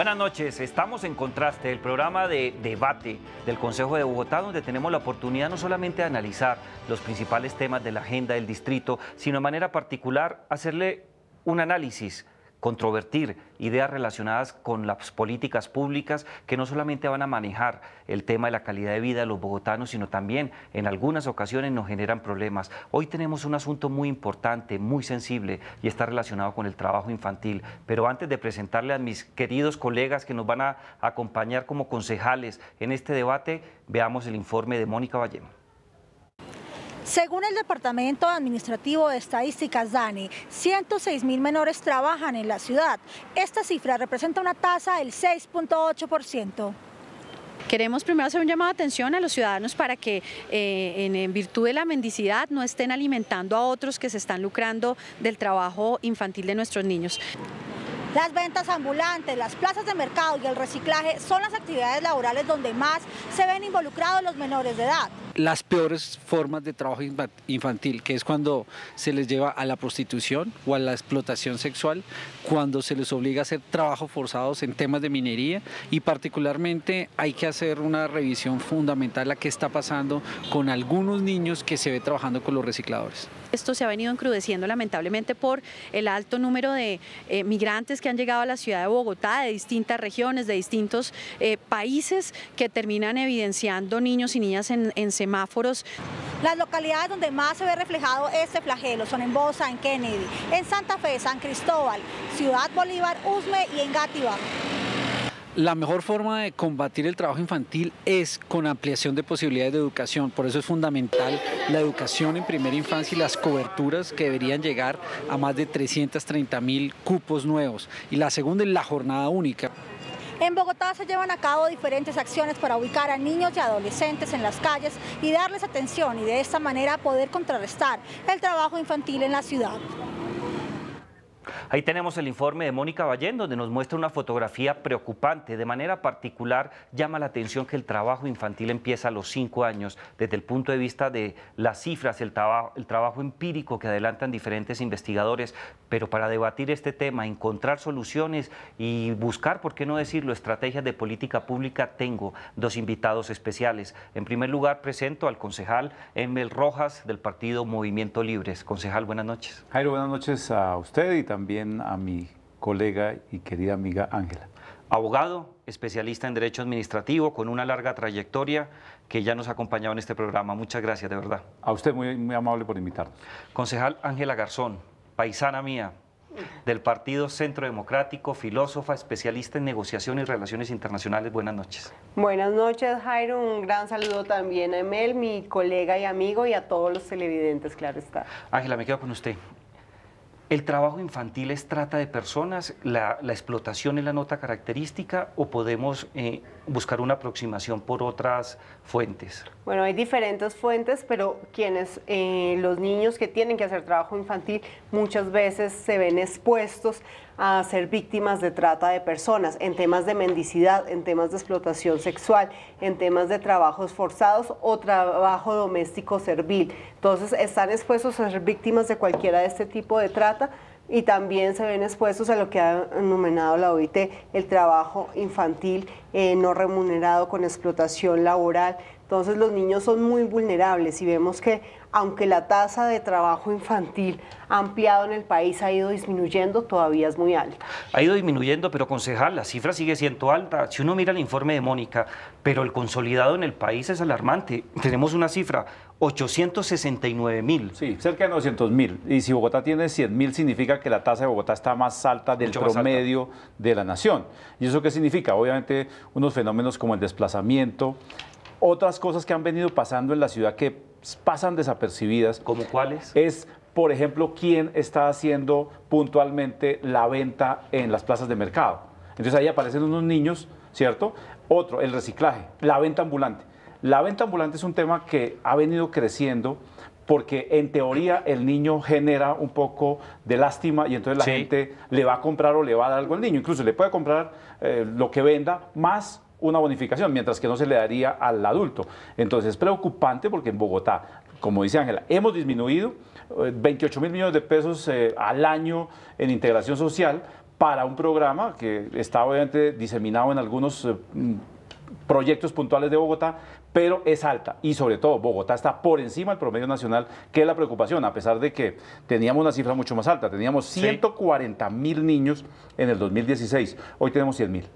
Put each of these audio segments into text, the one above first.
Buenas noches, estamos en Contraste, el programa de debate del Consejo de Bogotá, donde tenemos la oportunidad no solamente de analizar los principales temas de la agenda del distrito, sino de manera particular hacerle un análisis controvertir ideas relacionadas con las políticas públicas que no solamente van a manejar el tema de la calidad de vida de los bogotanos, sino también en algunas ocasiones nos generan problemas. Hoy tenemos un asunto muy importante, muy sensible y está relacionado con el trabajo infantil. Pero antes de presentarle a mis queridos colegas que nos van a acompañar como concejales en este debate, veamos el informe de Mónica Vallejo. Según el Departamento Administrativo de Estadísticas Dani, 106 mil menores trabajan en la ciudad. Esta cifra representa una tasa del 6.8%. Queremos primero hacer un llamado de atención a los ciudadanos para que eh, en, virtud de la mendicidad no estén alimentando a otros que se están lucrando del trabajo infantil de nuestros niños. Las ventas ambulantes, las plazas de mercado y el reciclaje son las actividades laborales donde más se ven involucrados los menores de edad las peores formas de trabajo infantil, que es cuando se les lleva a la prostitución o a la explotación sexual, cuando se les obliga a hacer trabajos forzados en temas de minería y particularmente hay que hacer una revisión fundamental a qué está pasando con algunos niños que se ve trabajando con los recicladores. Esto se ha venido encrudeciendo lamentablemente por el alto número de eh, migrantes que han llegado a la ciudad de Bogotá, de distintas regiones, de distintos eh, países, que terminan evidenciando niños y niñas en, semáforos. Las localidades donde más se ve reflejado este flagelo son en Bosa, en Kennedy, en Santa Fe, San Cristóbal, Ciudad Bolívar, Usme y en Gativa. La mejor forma de combatir el trabajo infantil es con ampliación de posibilidades de educación. Por eso es fundamental la educación en primera infancia y las coberturas que deberían llegar a más de 330 mil cupos nuevos. Y la segunda es la jornada única. En Bogotá se llevan a cabo diferentes acciones para ubicar a niños y adolescentes en las calles y darles atención y de esta manera poder contrarrestar el trabajo infantil en la ciudad. Ahí tenemos el informe de Mónica valle donde nos muestra una fotografía preocupante. De manera particular, llama la atención que el trabajo infantil empieza a los cinco años. Desde el punto de vista de las cifras, el, trabajo empírico que adelantan diferentes investigadores, pero para debatir este tema, encontrar soluciones y buscar, por qué no decirlo, estrategias de política pública, tengo dos invitados especiales. En primer lugar, presento al concejal Emel Rojas del partido Movimiento Libres. Concejal, buenas noches. Jairo, buenas noches a usted y también a mi colega y querida amiga Ángela. Abogado, especialista en Derecho Administrativo, con una larga trayectoria que ya nos ha acompañado en este programa. Muchas gracias, de verdad. A usted muy, muy amable por invitarnos. Concejal Ángela Garzón, paisana mía, del Partido Centro Democrático, filósofa, especialista en negociación y relaciones internacionales. Buenas noches. Buenas noches, Jairo. Un gran saludo también a Emel, mi colega y amigo, y a todos los televidentes, claro está. Ángela, me quedo con usted. ¿El trabajo infantil es trata de personas? ¿La, explotación es la nota característica? ¿O podemos eh, buscar una aproximación por otras fuentes? Bueno, hay diferentes fuentes, pero quienes, eh, los niños que tienen que hacer trabajo infantil muchas veces se ven expuestos a ser víctimas de trata de personas en temas de mendicidad, en temas de explotación sexual, en temas de trabajos forzados o trabajo doméstico servil. Entonces están expuestos a ser víctimas de cualquiera de este tipo de trata y también se ven expuestos a lo que ha denominado la OIT, el trabajo infantil eh, no remunerado con explotación laboral, entonces los niños son muy vulnerables y vemos que aunque la tasa de trabajo infantil ha ampliado en el país, ha ido disminuyendo, todavía es muy alta. Ha ido disminuyendo, pero concejal, la cifra sigue siendo alta. Si uno mira el informe de Mónica, pero el consolidado en el país es alarmante. Tenemos una cifra, 869 mil. Sí, cerca de 900 mil. Y si Bogotá tiene 100 mil, significa que la tasa de Bogotá está más alta del promedio de la nación. ¿Y eso qué significa? Obviamente unos fenómenos como el desplazamiento, otras cosas que han venido pasando en la ciudad que pasan desapercibidas. ¿Como cuáles? Es, por ejemplo, quién está haciendo puntualmente la venta en las plazas de mercado. Entonces ahí aparecen unos niños, ¿cierto? Otro, el reciclaje, la venta ambulante. La venta ambulante es un tema que ha venido creciendo porque en teoría el niño genera un poco de lástima y entonces la gente le va a comprar o le va a dar algo al niño. Incluso le puede comprar eh, lo que venda más una bonificación, mientras que no se le daría al adulto. Entonces es preocupante porque en Bogotá, como dice Ángela, hemos disminuido 28 eh, mil millones de pesos eh, al año en integración social para un programa que está obviamente diseminado en algunos... Eh, proyectos puntuales de Bogotá, pero es alta y sobre todo Bogotá está por encima del promedio nacional, que es la preocupación, a pesar de que teníamos una cifra mucho más alta, teníamos 140 mil niños en el 2016, hoy tenemos 100 mil.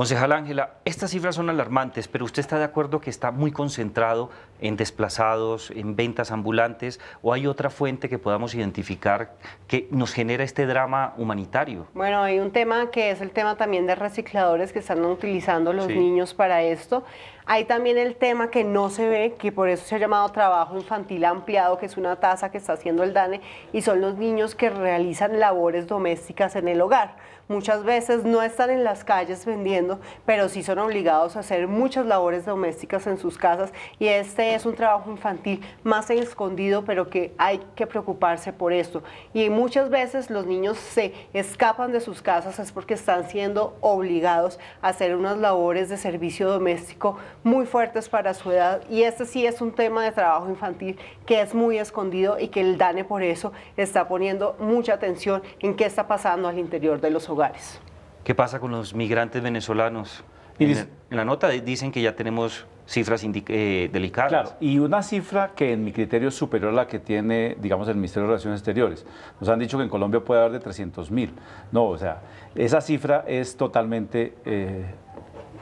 Concejal Ángela, estas cifras son alarmantes, pero ¿usted está de acuerdo que está muy concentrado en desplazados, en ventas ambulantes, o hay otra fuente que podamos identificar que nos genera este drama humanitario? Bueno, hay un tema que es el tema también de recicladores que están utilizando los niños para esto. Hay también el tema que no se ve, que por eso se ha llamado trabajo infantil ampliado, que es una tasa que está haciendo el DANE, y son los niños que realizan labores domésticas en el hogar. Muchas veces no están en las calles vendiendo pero sí son obligados a hacer muchas labores domésticas en sus casas y este es un trabajo infantil más escondido, pero que hay que preocuparse por esto. Y muchas veces los niños se escapan de sus casas es porque están siendo obligados a hacer unas labores de servicio doméstico muy fuertes para su edad y este sí es un tema de trabajo infantil que es muy escondido y que el DANE por eso está poniendo mucha atención en qué está pasando al interior de los hogares. ¿Qué pasa con los migrantes venezolanos? en, la nota dicen que ya tenemos cifras eh, delicadas. Claro, y una cifra que en mi criterio es superior a la que tiene, digamos, el Ministerio de Relaciones Exteriores. Nos han dicho que en Colombia puede haber de 300 mil. No, o sea, esa cifra es totalmente... Eh,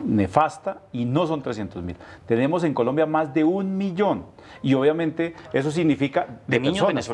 nefasta y no son 300 mil. Tenemos en Colombia más de un millón y obviamente eso significa de, niños personas,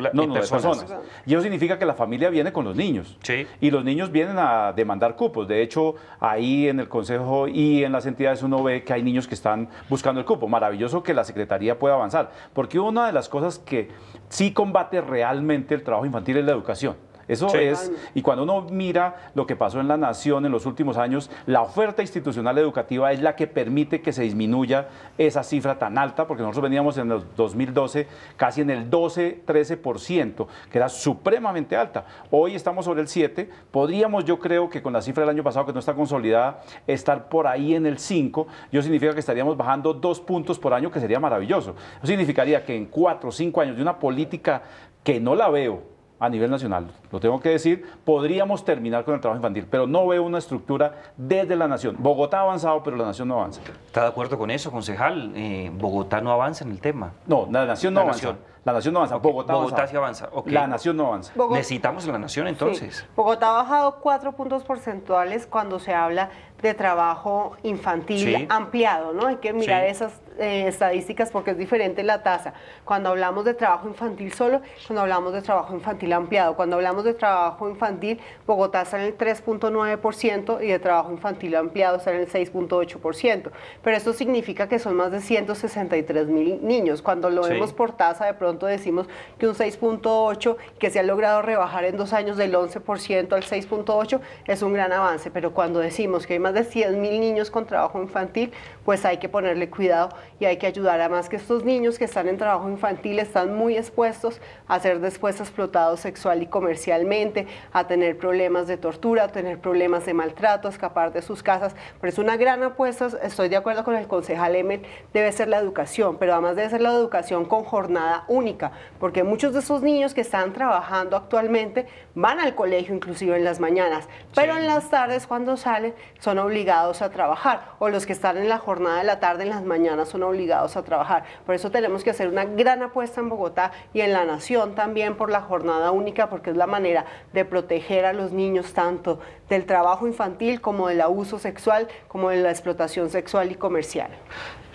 Y eso significa que la familia viene con los niños y los niños vienen a demandar cupos. De hecho, ahí en el Consejo y en las entidades uno ve que hay niños que están buscando el cupo. Maravilloso que la Secretaría pueda avanzar, porque una de las cosas que sí combate realmente el trabajo infantil es la educación. Eso es, y cuando uno mira lo que pasó en la nación en los últimos años, la oferta institucional educativa es la que permite que se disminuya esa cifra tan alta, porque nosotros veníamos en el 2012 casi en el 12-13%, que era supremamente alta. Hoy estamos sobre el 7, podríamos yo creo que con la cifra del año pasado que no está consolidada, estar por ahí en el 5, yo significa que estaríamos bajando dos puntos por año, que sería maravilloso. significaría que en cuatro o cinco años de una política que no la veo, a nivel nacional, lo tengo que decir, podríamos terminar con el trabajo infantil, pero no veo una estructura desde la nación. Bogotá ha avanzado, pero la nación no avanza. ¿Está de acuerdo con eso, concejal? Eh, Bogotá no avanza en el tema. No, la nación no avanza. La nación no avanza. Bogotá, sí avanza. La nación no avanza. Necesitamos la nación entonces. Bogotá ha bajado cuatro puntos porcentuales cuando se habla de trabajo infantil ampliado, ¿no? Hay que mirar esas eh, estadísticas porque es diferente la tasa. Cuando hablamos de trabajo infantil solo, cuando hablamos de trabajo infantil ampliado, cuando hablamos de trabajo infantil, Bogotá está en el 3.9% y de trabajo infantil ampliado está en el 6.8%. Pero esto significa que son más de 163 mil niños. Cuando lo vemos por tasa, de pronto decimos que un 6.8 que se ha logrado rebajar en dos años del 11% al 6.8 es un gran avance. Pero cuando decimos que hay más de 100 mil niños con trabajo infantil, pues hay que ponerle cuidado y hay que ayudar. a más que estos niños que están en trabajo infantil están muy expuestos a ser después explotados sexual y comercialmente, a tener problemas de tortura, a tener problemas de maltrato, a escapar de sus casas. Pero es una gran apuesta, estoy de acuerdo con el concejal Emel, debe ser la educación, pero además debe ser la educación con jornada única, porque muchos de esos niños que están trabajando actualmente van al colegio inclusive en las mañanas, pero en las tardes cuando salen son obligados a trabajar, o los que están en la jornada de la tarde en las mañanas son obligados a trabajar. Por eso tenemos que hacer una gran apuesta en Bogotá y en la nación también por la jornada única, porque es la manera de proteger a los niños tanto del trabajo infantil como del abuso sexual, como de la explotación sexual y comercial.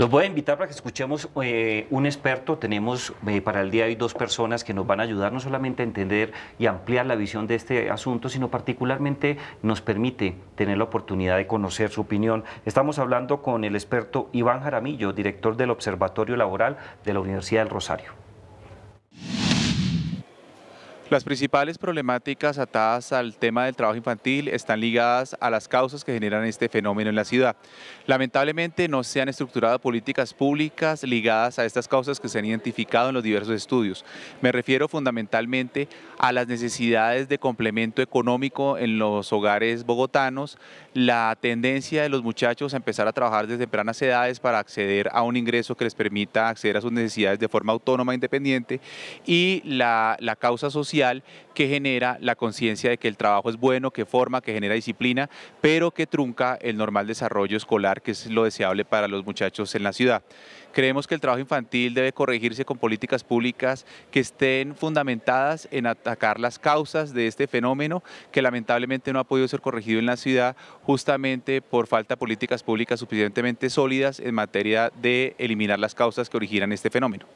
Los voy a invitar para que escuchemos eh, un experto. Tenemos eh, para el día de hoy dos personas que nos van a ayudar no solamente a entender y ampliar la visión de este asunto, sino particularmente nos permite tener la oportunidad de conocer su opinión. Estamos hablando con el experto Iván Jaramillo, director del Observatorio Laboral de la Universidad del Rosario. Las principales problemáticas atadas al tema del trabajo infantil están ligadas a las causas que generan este fenómeno en la ciudad. Lamentablemente no se han estructurado políticas públicas ligadas a estas causas que se han identificado en los diversos estudios. Me refiero fundamentalmente a las necesidades de complemento económico en los hogares bogotanos, la tendencia de los muchachos a empezar a trabajar desde tempranas edades para acceder a un ingreso que les permita acceder a sus necesidades de forma autónoma e independiente y la, la causa social que genera la conciencia de que el trabajo es bueno, que forma, que genera disciplina, pero que trunca el normal desarrollo escolar, que es lo deseable para los muchachos en la ciudad. Creemos que el trabajo infantil debe corregirse con políticas públicas que estén fundamentadas en atacar las causas de este fenómeno que lamentablemente no ha podido ser corregido en la ciudad justamente por falta de políticas públicas suficientemente sólidas en materia de eliminar las causas que originan este fenómeno.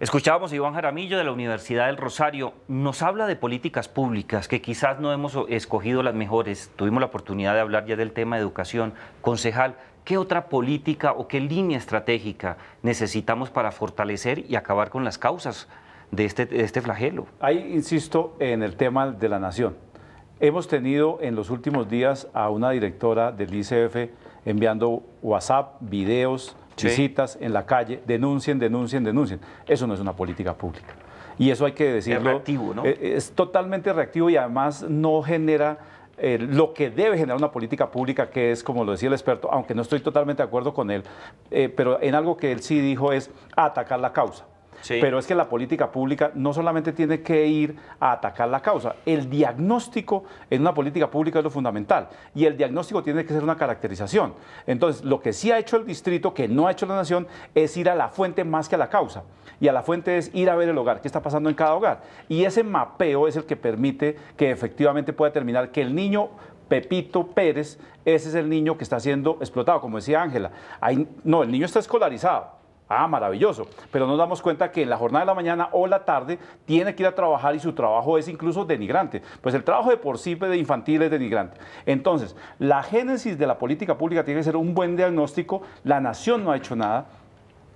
Escuchábamos a Iván Jaramillo de la Universidad del Rosario. Nos habla de políticas públicas que quizás no hemos escogido las mejores. Tuvimos la oportunidad de hablar ya del tema de educación. Concejal, ¿qué otra política o qué línea estratégica necesitamos para fortalecer y acabar con las causas de este, este flagelo? Ahí insisto en el tema de la nación. Hemos tenido en los últimos días a una directora del ICF enviando WhatsApp, videos, visitas en la calle, denuncien, denuncien, denuncien. Eso no es una política pública. Y eso hay que decirlo. Es reactivo, ¿no? Eh, es, totalmente reactivo y además no genera eh, lo que debe generar una política pública, que es, como lo decía el experto, aunque no estoy totalmente de acuerdo con él, eh, pero en algo que él sí dijo es atacar la causa. Pero es que la política pública no solamente tiene que ir a atacar la causa, el diagnóstico en una política pública es lo fundamental y el diagnóstico tiene que ser una caracterización. Entonces, lo que sí ha hecho el distrito, que no ha hecho la nación, es ir a la fuente más que a la causa. Y a la fuente es ir a ver el hogar, qué está pasando en cada hogar. Y ese mapeo es el que permite que efectivamente pueda determinar que el niño Pepito Pérez, ese es el niño que está siendo explotado, como decía Ángela. No, el niño está escolarizado, Ah, maravilloso. Pero nos damos cuenta que en la jornada de la mañana o la tarde tiene que ir a trabajar y su trabajo es incluso denigrante. Pues el trabajo de por sí de infantil es denigrante. Entonces, la génesis de la política pública tiene que ser un buen diagnóstico. La nación no ha hecho nada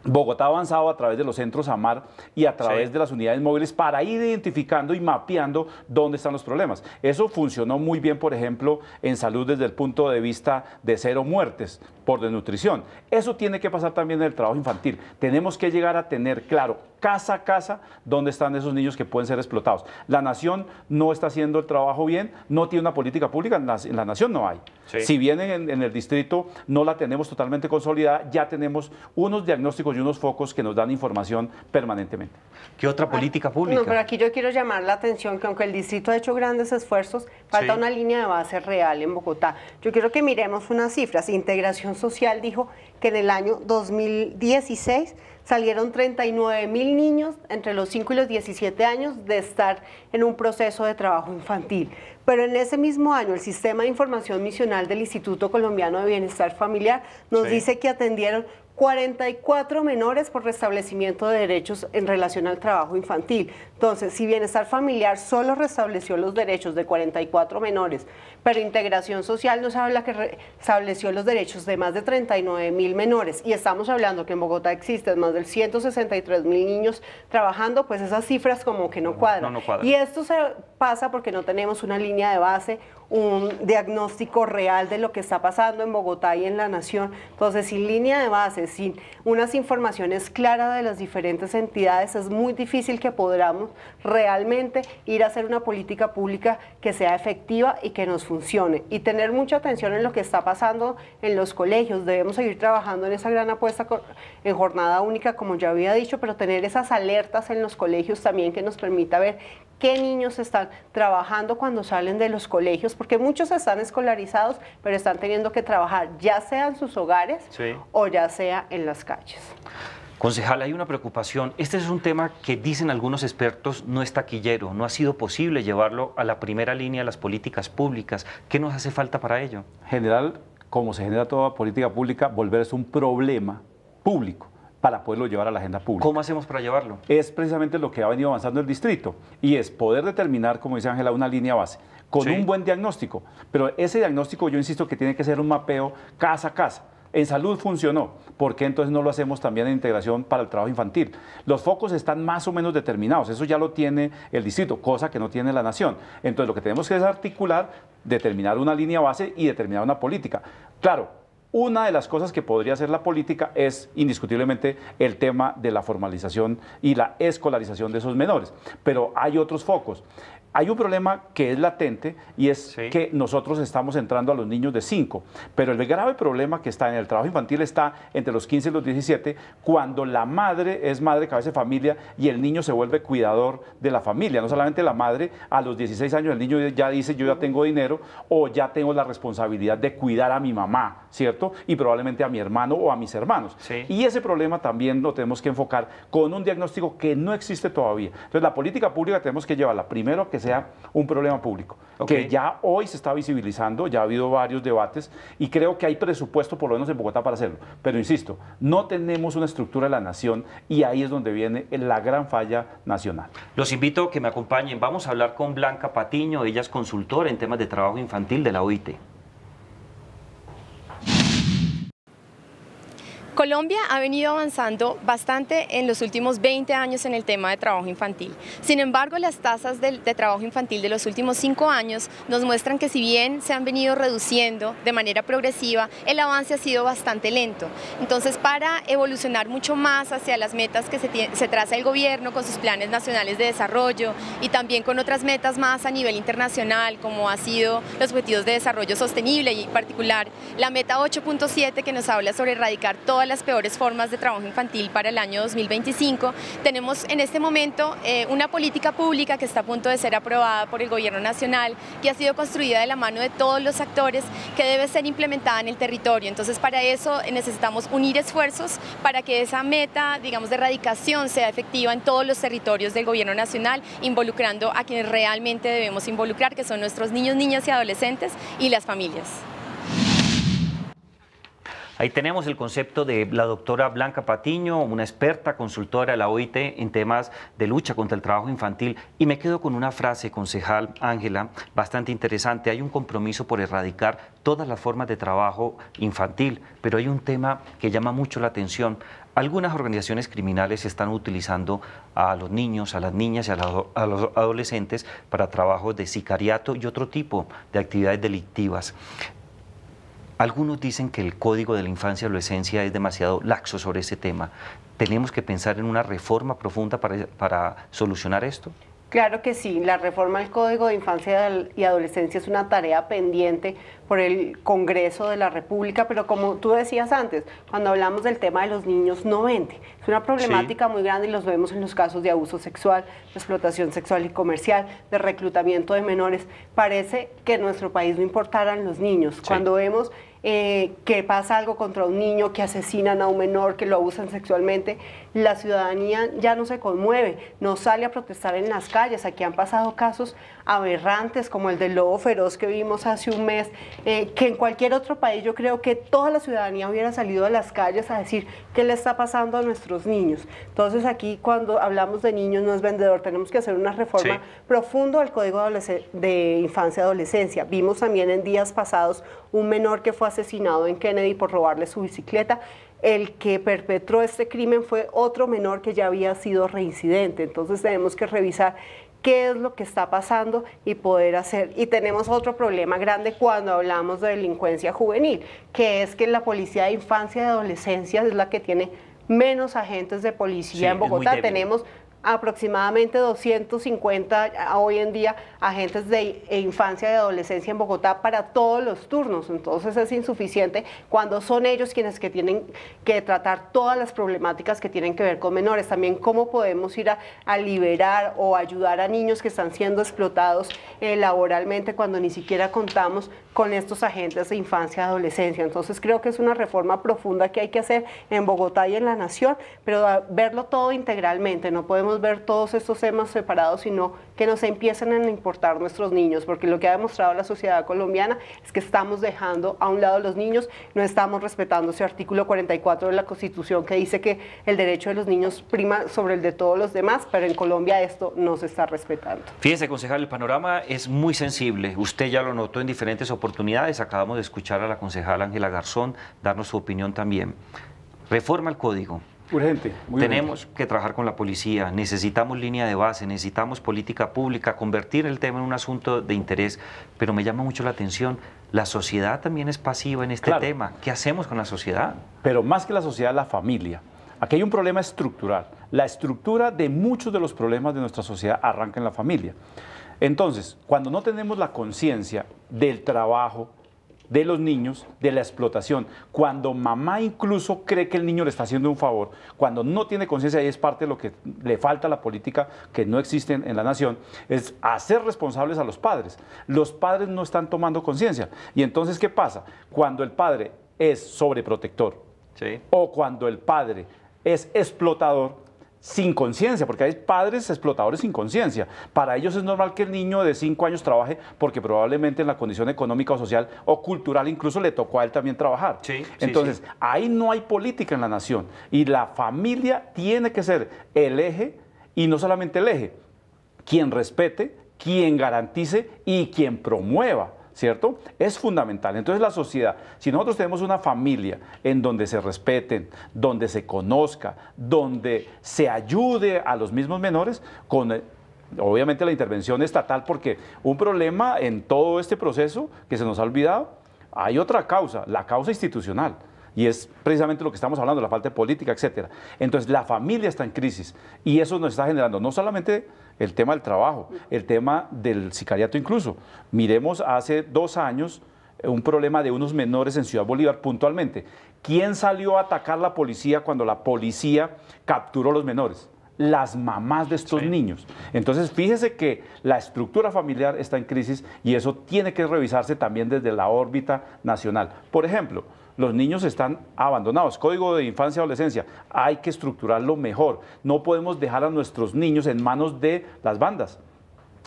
Bogotá ha avanzado a través de los centros AMAR y a través de las unidades móviles para ir identificando y mapeando dónde están los problemas. Eso funcionó muy bien, por ejemplo, en salud desde el punto de vista de cero muertes por desnutrición. Eso tiene que pasar también en el trabajo infantil. Tenemos que llegar a tener claro, casa a casa, dónde están esos niños que pueden ser explotados. La nación no está haciendo el trabajo bien, no tiene una política pública, en la, nación no hay. Si bien en el distrito no la tenemos totalmente consolidada, ya tenemos unos diagnósticos y unos focos que nos dan información permanentemente. ¿Qué otra política pública? No, pero aquí yo quiero llamar la atención que aunque el distrito ha hecho grandes esfuerzos, falta una línea de base real en Bogotá. Yo quiero que miremos unas cifras. Integración Social dijo que en el año 2016 salieron 39 mil niños entre los 5 y los 17 años de estar en un proceso de trabajo infantil. Pero en ese mismo año, el Sistema de Información Misional del Instituto Colombiano de Bienestar Familiar nos dice que atendieron 44 menores por restablecimiento de derechos en relación al trabajo infantil. Entonces, si Bienestar Familiar solo restableció los derechos de 44 menores, pero Integración Social nos habla que estableció los derechos de más de 39 mil menores y estamos hablando que en Bogotá existen más de 163 mil niños trabajando, pues esas cifras como que no cuadran. no cuadran. Y esto se pasa porque no tenemos una línea de base, un diagnóstico real de lo que está pasando en Bogotá y en la nación. Entonces, sin línea de base, sin unas informaciones claras de las diferentes entidades, es muy difícil que podamos realmente ir a hacer una política pública que sea efectiva y que nos funcione y tener mucha atención en lo que está pasando en los colegios. Debemos seguir trabajando en esa gran apuesta en jornada única, como ya había dicho, pero tener esas alertas en los colegios también que nos permita ver qué niños están trabajando cuando salen de los colegios, porque muchos están escolarizados, pero están teniendo que trabajar ya sea en sus hogares o ya sea en las calles. Concejal, hay una preocupación. Este es un tema que dicen algunos expertos no es taquillero, no ha sido posible llevarlo a la primera línea de las políticas públicas. ¿Qué nos hace falta para ello? General, como se genera toda política pública, volver es un problema público para poderlo llevar a la agenda pública. ¿Cómo hacemos para llevarlo? Es precisamente lo que ha venido avanzando el distrito y es poder determinar, como dice Ángela, una línea base con un buen diagnóstico. Pero ese diagnóstico yo insisto que tiene que ser un mapeo casa a casa en salud funcionó. ¿Por qué entonces no lo hacemos también en integración para el trabajo infantil? Los focos están más o menos determinados. Eso ya lo tiene el distrito, cosa que no tiene la nación. Entonces lo que tenemos que es articular, determinar una línea base y determinar una política. Claro, una de las cosas que podría hacer la política es indiscutiblemente el tema de la formalización y la escolarización de esos menores, pero hay otros focos hay un problema que es latente y es que nosotros estamos entrando a los niños de 5, pero el grave problema que está en el trabajo infantil está entre los 15 y los 17, cuando la madre es madre cabeza de familia y el niño se vuelve cuidador de la familia, no solamente la madre, a los 16 años el niño ya dice yo ya tengo dinero o ya tengo la responsabilidad de cuidar a mi mamá, ¿cierto? Y probablemente a mi hermano o a mis hermanos. Y ese problema también lo tenemos que enfocar con un diagnóstico que no existe todavía. Entonces la política pública tenemos que llevarla primero que sea un problema público, que ya hoy se está visibilizando, ya ha habido varios debates y creo que hay presupuesto, por lo menos en Bogotá, para hacerlo. Pero insisto, no tenemos una estructura de la nación y ahí es donde viene la gran falla nacional. Los invito a que me acompañen. Vamos a hablar con Blanca Patiño, ella es consultora en temas de trabajo infantil de la OIT. Colombia ha venido avanzando bastante en los últimos 20 años en el tema de trabajo infantil. Sin embargo, las tasas de, trabajo infantil de los últimos 5 años nos muestran que si bien se han venido reduciendo de manera progresiva, el avance ha sido bastante lento. Entonces, para evolucionar mucho más hacia las metas que se, traza el gobierno con sus planes nacionales de desarrollo y también con otras metas más a nivel internacional, como ha sido los objetivos de desarrollo sostenible y en particular la meta 8.7 que nos habla sobre erradicar todas las peores formas de trabajo infantil para el año 2025. Tenemos en este momento eh, una política pública que está a punto de ser aprobada por el Gobierno Nacional, que ha sido construida de la mano de todos los actores, que debe ser implementada en el territorio. Entonces, para eso eh, necesitamos unir esfuerzos para que esa meta, digamos, de erradicación sea efectiva en todos los territorios del Gobierno Nacional, involucrando a quienes realmente debemos involucrar, que son nuestros niños, niñas y adolescentes y las familias. Ahí tenemos el concepto de la doctora Blanca Patiño, una experta consultora de la OIT en temas de lucha contra el trabajo infantil. Y me quedo con una frase, concejal Ángela, bastante interesante. Hay un compromiso por erradicar todas las formas de trabajo infantil, pero hay un tema que llama mucho la atención. Algunas organizaciones criminales están utilizando a los niños, a las niñas y a, a, los adolescentes para trabajos de sicariato y otro tipo de actividades delictivas. Algunos dicen que el código de la infancia y adolescencia es demasiado laxo sobre ese tema. ¿Tenemos que pensar en una reforma profunda para, solucionar esto? Claro que sí, la reforma al Código de Infancia y Adolescencia es una tarea pendiente por el Congreso de la República, pero como tú decías antes, cuando hablamos del tema de los niños, no vende. Es una problemática muy grande y los vemos en los casos de abuso sexual, de explotación sexual y comercial, de reclutamiento de menores. Parece que en nuestro país no importaran los niños. Cuando vemos eh, que pasa algo contra un niño, que asesinan a un menor, que lo abusan sexualmente, la ciudadanía ya no se conmueve, no sale a protestar en las calles. Aquí han pasado casos aberrantes como el del lobo feroz que vimos hace un mes, eh, que en cualquier otro país yo creo que toda la ciudadanía hubiera salido a las calles a decir qué le está pasando a nuestros niños. Entonces aquí cuando hablamos de niños no es vendedor, tenemos que hacer una reforma profunda al Código de Infancia y Adolescencia. Vimos también en días pasados un menor que fue asesinado en Kennedy por robarle su bicicleta el que perpetró este crimen fue otro menor que ya había sido reincidente. Entonces tenemos que revisar qué es lo que está pasando y poder hacer. Y tenemos otro problema grande cuando hablamos de delincuencia juvenil, que es que la policía de infancia y adolescencia es la que tiene menos agentes de policía en Bogotá. Tenemos aproximadamente 250 hoy en día agentes de infancia y adolescencia en Bogotá para todos los turnos. Entonces es insuficiente cuando son ellos quienes que tienen que tratar todas las problemáticas que tienen que ver con menores. También cómo podemos ir a, liberar o ayudar a niños que están siendo explotados eh, laboralmente cuando ni siquiera contamos con estos agentes de infancia y adolescencia. Entonces creo que es una reforma profunda que hay que hacer en Bogotá y en la pero verlo todo integralmente, no podemos ver todos estos temas separados, sino que nos empiecen a importar nuestros niños, porque lo que ha demostrado la sociedad colombiana es que estamos dejando a un lado a los niños, no estamos respetando ese artículo 44 de la Constitución que dice que el derecho de los niños prima sobre el de todos los demás, pero en Colombia esto no se está respetando. Fíjese, concejal, el panorama es muy sensible, usted ya lo notó en diferentes oportunidades, acabamos de escuchar a la concejal Ángela Garzón darnos su opinión también. Reforma el código. Urgente. Tenemos que trabajar con la policía, necesitamos línea de base, necesitamos política pública, convertir el tema en un asunto de interés, pero me llama mucho la atención, la sociedad también es pasiva en este tema. ¿Qué hacemos con la sociedad? Pero más que la sociedad, la familia. Aquí hay un problema estructural. La estructura de muchos de los problemas de nuestra sociedad arranca en la familia. Entonces, cuando no tenemos la conciencia del trabajo, de los niños, de la explotación. Cuando mamá incluso cree que el niño le está haciendo un favor, cuando no tiene conciencia, y es parte de lo que le falta a la política que no existe en, la nación, es hacer responsables a los padres. Los padres no están tomando conciencia. Y entonces, ¿qué pasa? Cuando el padre es sobreprotector o cuando el padre es explotador, sin conciencia, porque hay padres explotadores sin conciencia. Para ellos es normal que el niño de cinco años trabaje porque probablemente en la condición económica o social o cultural incluso le tocó a él también trabajar. Entonces, ahí no hay política en la nación y la familia tiene que ser el eje y no solamente el eje, quien respete, quien garantice y quien promueva ¿cierto? Es fundamental. Entonces la sociedad, si nosotros tenemos una familia en donde se respeten, donde se conozca, donde se ayude a los mismos menores, con eh, obviamente la intervención estatal, porque un problema en todo este proceso que se nos ha olvidado, hay otra causa, la causa institucional. Y es precisamente lo que estamos hablando, la falta de política, etcétera. Entonces, la familia está en crisis y eso nos está generando no solamente el tema del trabajo, el tema del sicariato incluso. Miremos hace dos años eh, un problema de unos menores en Ciudad Bolívar puntualmente. ¿Quién salió a atacar la policía cuando la policía capturó a los menores? las mamás de estos niños. Entonces, fíjese que la estructura familiar está en crisis y eso tiene que revisarse también desde la órbita nacional. Por ejemplo, los niños están abandonados. Código de infancia y adolescencia, hay que estructurarlo mejor. No podemos dejar a nuestros niños en manos de las bandas.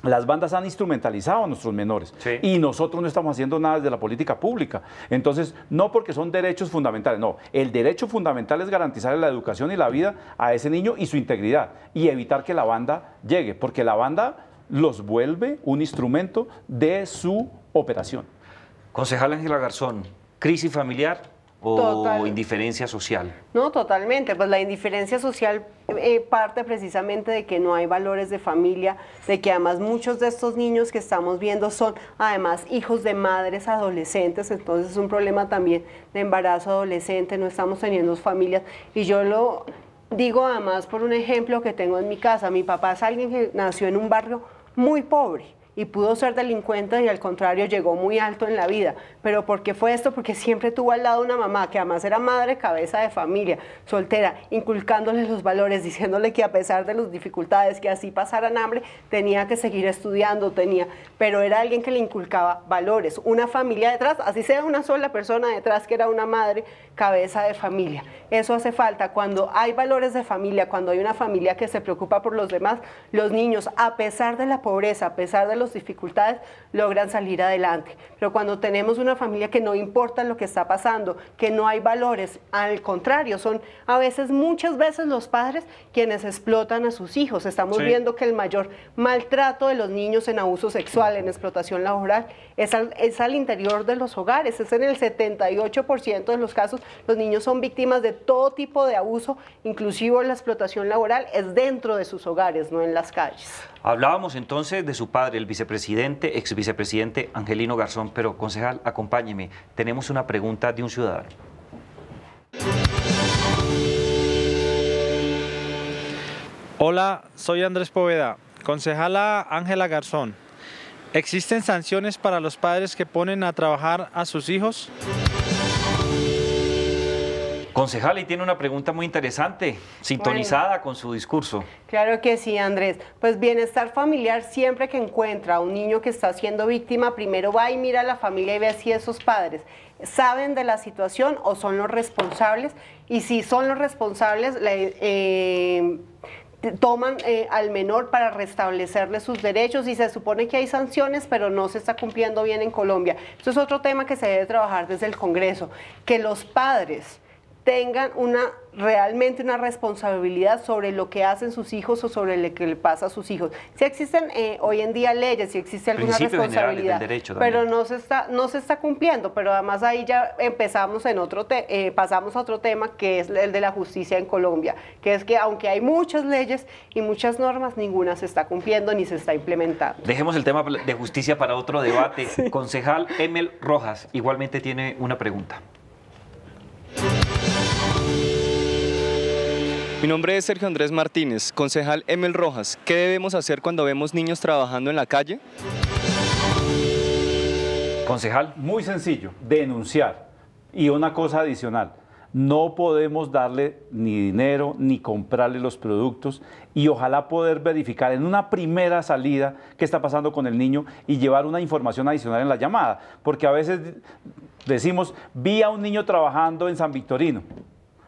Las bandas han instrumentalizado a nuestros menores y nosotros no estamos haciendo nada desde la política pública. Entonces, no porque son derechos fundamentales, no. El derecho fundamental es garantizar la educación y la vida a ese niño y su integridad y evitar que la banda llegue, porque la banda los vuelve un instrumento de su operación. Concejal Ángela Garzón, crisis familiar o indiferencia social. No, totalmente. Pues la indiferencia social eh, parte precisamente de que no hay valores de familia, de que además muchos de estos niños que estamos viendo son además hijos de madres adolescentes, entonces es un problema también de embarazo adolescente, no estamos teniendo familias. Y yo lo digo además por un ejemplo que tengo en mi casa. Mi papá es alguien que nació en un barrio muy pobre y pudo ser delincuente y al contrario llegó muy alto en la vida. ¿Pero por qué fue esto? Porque siempre tuvo al lado una mamá que además era madre, cabeza de familia, soltera, inculcándole los valores, diciéndole que a pesar de las dificultades, que así pasaran hambre, tenía que seguir estudiando, tenía, pero era alguien que le inculcaba valores, una familia detrás, así sea una sola persona detrás que era una madre, cabeza de familia. Eso hace falta cuando hay valores de familia, cuando hay una familia que se preocupa por los demás, los niños, a pesar de la pobreza, a pesar de los dificultades, logran salir adelante. Pero cuando tenemos una familia que no importa lo que está pasando, que no hay valores, al contrario, son a veces, muchas veces los padres quienes explotan a sus hijos. Estamos viendo que el mayor maltrato de los niños en abuso sexual, en explotación laboral, es al, es al interior de los hogares, es en el 78% de los casos. Los niños son víctimas de todo tipo de abuso, inclusive la explotación laboral, es dentro de sus hogares, no en las calles. Hablábamos entonces de su padre, el vicepresidente, ex vicepresidente Angelino Garzón, pero concejal, acompáñeme, tenemos una pregunta de un ciudadano. Hola, soy Andrés Poveda, concejala Ángela Garzón. ¿Existen sanciones para los padres que ponen a trabajar a sus hijos? Concejal, y tiene una pregunta muy interesante, sintonizada con su discurso. Claro que sí, Andrés. Pues bienestar familiar siempre que encuentra a un niño que está siendo víctima, primero va y mira a la familia y ve si esos padres saben de la situación o son los responsables. Y si son los responsables, eh, toman eh, al menor para restablecerle sus derechos y se supone que hay sanciones, pero no se está cumpliendo bien en Colombia. Eso es otro tema que se debe trabajar desde el Congreso, que los padres tengan una realmente una responsabilidad sobre lo que hacen sus hijos o sobre lo que le pasa a sus hijos. Si existen eh, hoy en día leyes, si existe alguna responsabilidad, pero no se está no se está cumpliendo. Pero además ahí ya empezamos en otro eh, pasamos a otro tema que es el de la justicia en Colombia, que es que aunque hay muchas leyes y muchas normas, ninguna se está cumpliendo ni se está implementando. Dejemos el tema de justicia para otro debate. Concejal Emel Rojas igualmente tiene una pregunta. Mi nombre es Sergio Andrés Martínez, concejal Emel Rojas. ¿Qué debemos hacer cuando vemos niños trabajando en la calle? Concejal, muy sencillo, denunciar. Y una cosa adicional, no podemos darle ni dinero ni comprarle los productos y ojalá poder verificar en una primera salida qué está pasando con el niño y llevar una información adicional en la llamada, porque a veces decimos, vi a un niño trabajando en San Victorino,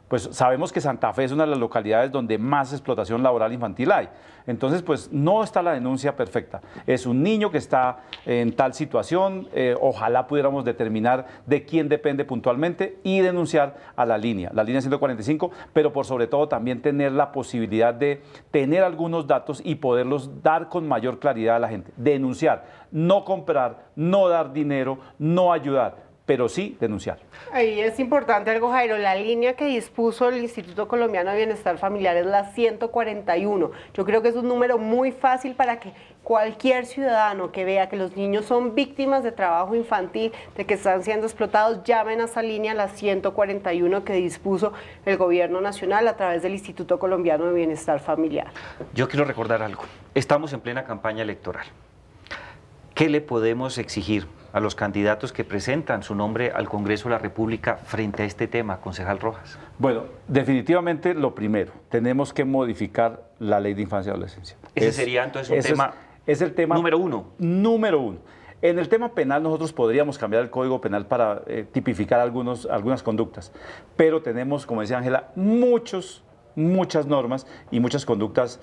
pues sabemos que Santa Fe es una de las localidades donde más explotación laboral infantil hay. Entonces, pues no está la denuncia perfecta. Es un niño que está en tal situación, eh, ojalá pudiéramos determinar de quién depende puntualmente y denunciar a la línea, la línea 145, pero por sobre todo también tener la posibilidad de tener algunos datos y poderlos dar con mayor claridad a la gente. Denunciar, no comprar, no dar dinero, no ayudar pero sí denunciar. Ahí es importante algo, Jairo. La línea que dispuso el Instituto Colombiano de Bienestar Familiar es la 141. Yo creo que es un número muy fácil para que cualquier ciudadano que vea que los niños son víctimas de trabajo infantil, de que están siendo explotados, llamen a esa línea, la 141 que dispuso el Gobierno Nacional a través del Instituto Colombiano de Bienestar Familiar. Yo quiero recordar algo. Estamos en plena campaña electoral. ¿Qué le podemos exigir a los candidatos que presentan su nombre al Congreso de la República frente a este tema, concejal Rojas? Bueno, definitivamente lo primero, tenemos que modificar la ley de infancia y adolescencia. Ese sería entonces un tema... Es, el tema número uno. Número uno. En el tema penal nosotros podríamos cambiar el Código Penal para eh, tipificar algunos, algunas conductas, pero tenemos, como decía Ángela, muchos, muchas normas y muchas conductas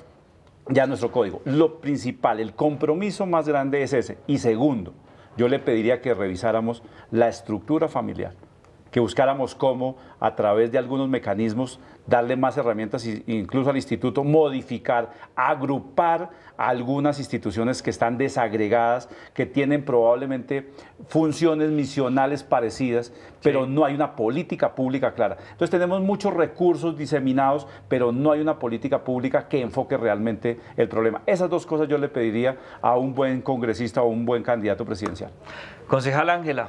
ya nuestro código. Lo principal, el compromiso más grande es ese. Y segundo, yo le pediría que revisáramos la estructura familiar que buscáramos cómo, a través de algunos mecanismos, darle más herramientas, incluso al instituto, modificar, agrupar algunas instituciones que están desagregadas, que tienen probablemente funciones misionales parecidas, pero no hay una política pública clara. Entonces tenemos muchos recursos diseminados, pero no hay una política pública que enfoque realmente el problema. Esas dos cosas yo le pediría a un buen congresista o un buen candidato presidencial. Concejal Ángela,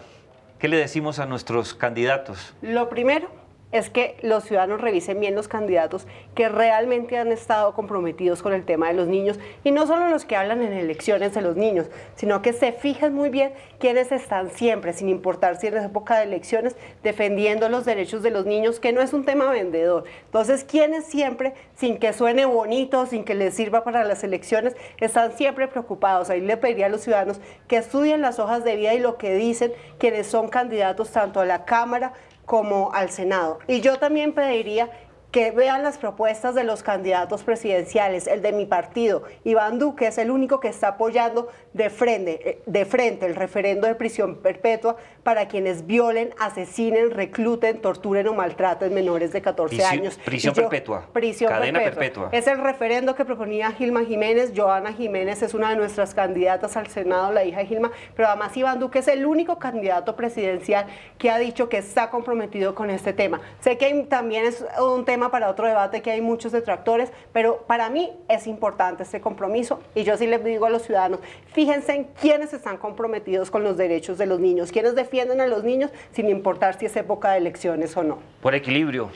¿Qué le decimos a nuestros candidatos? Lo primero, es que los ciudadanos revisen bien los candidatos que realmente han estado comprometidos con el tema de los niños y no solo los que hablan en elecciones de los niños, sino que se fijen muy bien quienes están siempre, sin importar si es época de elecciones, defendiendo los derechos de los niños, que no es un tema vendedor. Entonces, quienes siempre, sin que suene bonito, sin que les sirva para las elecciones, están siempre preocupados. Ahí le pediría a los ciudadanos que estudien las hojas de vida y lo que dicen quienes son candidatos tanto a la Cámara, como al Senado. Y yo también pediría que vean las propuestas de los candidatos presidenciales, el de mi partido, Iván Duque es el único que está apoyando de frente, eh, el referendo de prisión perpetua para quienes violen, asesinen, recluten, torturen o maltraten menores de 14 años. Prisión perpetua. Prisión cadena perpetua. Es el referendo que proponía Gilma Jiménez, Joana Jiménez es una de nuestras candidatas al Senado, la hija de Gilma, pero además Iván Duque es el único candidato presidencial que ha dicho que está comprometido con este tema. Sé que también es un tema para otro debate que hay muchos detractores, pero para mí es importante este compromiso y yo sí les digo a los ciudadanos, fíjense en quienes están comprometidos con los derechos de los niños, quienes defienden a los niños sin importar si es época de elecciones o no. Por equilibrio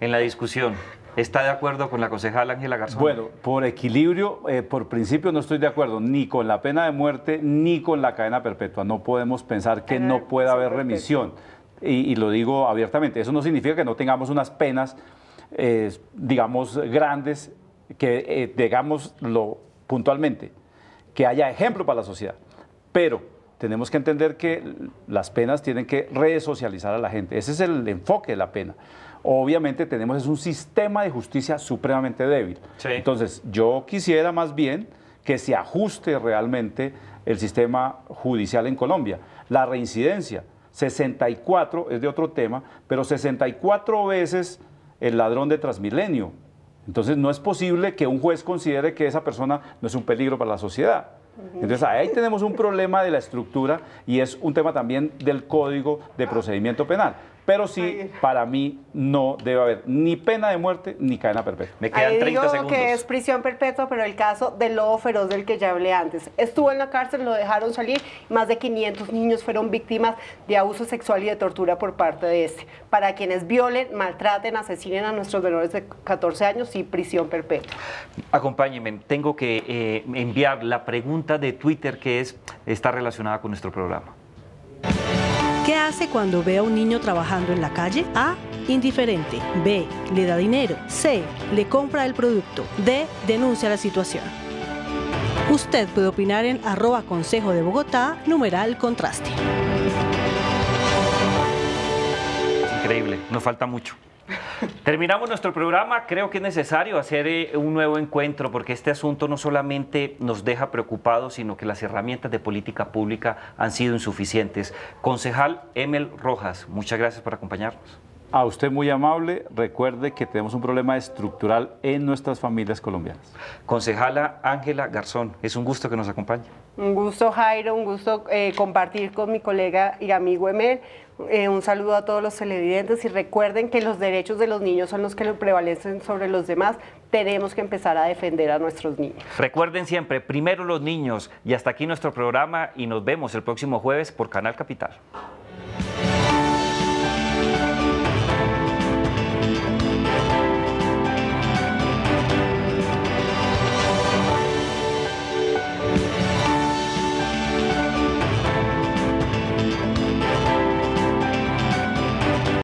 en la discusión. ¿Está de acuerdo con la concejal Ángela Garzón? Bueno, por equilibrio, eh, por principio no estoy de acuerdo ni con la pena de muerte ni con la cadena perpetua. No podemos pensar que no pueda haber remisión. y, lo digo abiertamente, eso no significa que no tengamos unas penas eh, digamos, grandes, que eh, digamos puntualmente, que haya ejemplo para la sociedad. Pero tenemos que entender que las penas tienen que resocializar a la gente. Ese es el enfoque de la pena. Obviamente tenemos es un sistema de justicia supremamente débil. Entonces, yo quisiera más bien que se ajuste realmente el sistema judicial en Colombia. La reincidencia, 64 es de otro tema, pero 64 veces el ladrón de Transmilenio. Entonces no es posible que un juez considere que esa persona no es un peligro para la sociedad. Entonces ahí tenemos un problema de la estructura y es un tema también del código de procedimiento penal. Pero sí, para mí no debe haber ni pena de muerte ni cadena perpetua. Me quedan Ahí segundos digo que es prisión perpetua, pero el caso del lobo feroz del que ya hablé antes. Estuvo en la cárcel, lo dejaron salir. Más de 500 niños fueron víctimas de abuso sexual y de tortura por parte de este. Para quienes violen, maltraten, asesinen a nuestros menores de 14 años, sí, prisión perpetua. Acompáñenme, tengo que eh, enviar la pregunta de Twitter que es, está relacionada con nuestro programa. ¿Qué hace cuando ve a un niño trabajando en la calle? A. Indiferente. B. Le da dinero. C. Le compra el producto. D. Denuncia la situación. Usted puede opinar en arroba consejo de Bogotá, numeral contraste. Increíble, nos falta mucho. Terminamos nuestro programa. Creo que es necesario hacer eh, un nuevo encuentro porque este asunto no solamente nos deja preocupados, sino que las herramientas de política pública han sido insuficientes. Concejal Emel Rojas, muchas gracias por acompañarnos. A usted muy amable, recuerde que tenemos un problema estructural en nuestras familias colombianas. Concejala Ángela Garzón, es un gusto que nos acompañe. Un gusto Jairo, un gusto eh, compartir con mi colega y amigo Emel eh, un saludo a todos los televidentes y recuerden que los derechos de los niños son los que prevalecen sobre los demás. Tenemos que empezar a defender a nuestros niños. Recuerden siempre, primero los niños. Y hasta aquí nuestro programa y nos vemos el próximo jueves por Canal Capital.